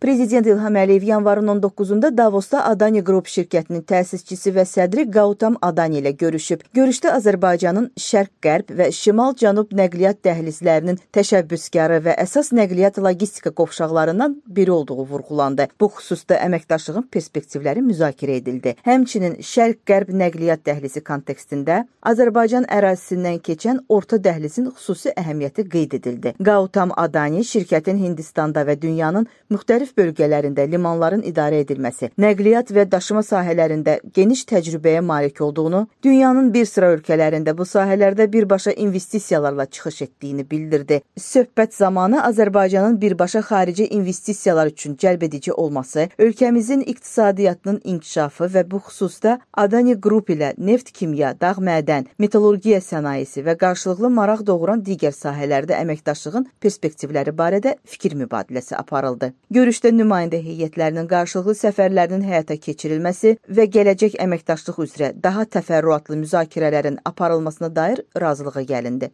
Prezident İlham Əliyev yanvarın 19-da Davosda Adani Qrup şirkətinin təsisçisi və sədri Gautam Adani ilə görüşüb. Görüşdə Azərbaycanın şərq-qərb və şimal-cənub nəqliyyat dəhlizlərinin təşəbbüskarı və əsas nəqliyyat logistika qovşaqlarından biri olduğu vurğulandı. Bu xüsusda əməkdaşlığın perspektivləri müzakirə edildi. Həmçinin şərq-qərb nəqliyyat dəhlizi kontekstində Azərbaycan ərazisindən keçən orta dəhlizin xüsusi əhəmiyyəti qeyd edildi. Gautam Adani şirkətin Hindistanda və dünyanın müxtəlif müxtəlif bölgələrində limanların idarə edilməsi, nəqliyyat və daşıma sahələrində geniş təcrübəyə malik olduğunu, dünyanın bir sıra ölkələrində bu sahələrdə birbaşa investisiyalarla çıxış etdiyini bildirdi. Söhbət zamanı Azərbaycanın birbaşa xarici investisiyalar üçün cəlbedici olması, ölkəmizin iqtisadiyyatının inkişafı və bu xüsusda Adani Qrup ilə neft, kimya, dağ mədən, metallurgiya sənayesi və qarşılıqlı maraq doğuran digər sahələrdə əməkdaşlığın perspektivləri barədə fikir mübadiləsi aparıldı. Görüşdə görüşdə nümayəndə heyətlərinin qarşılıqlı səfərlərinin həyata keçirilməsi və gələcək əməkdaşlıq üzrə daha təfərrüatlı müzakirələrin aparılmasına dair razılığa gəlindi.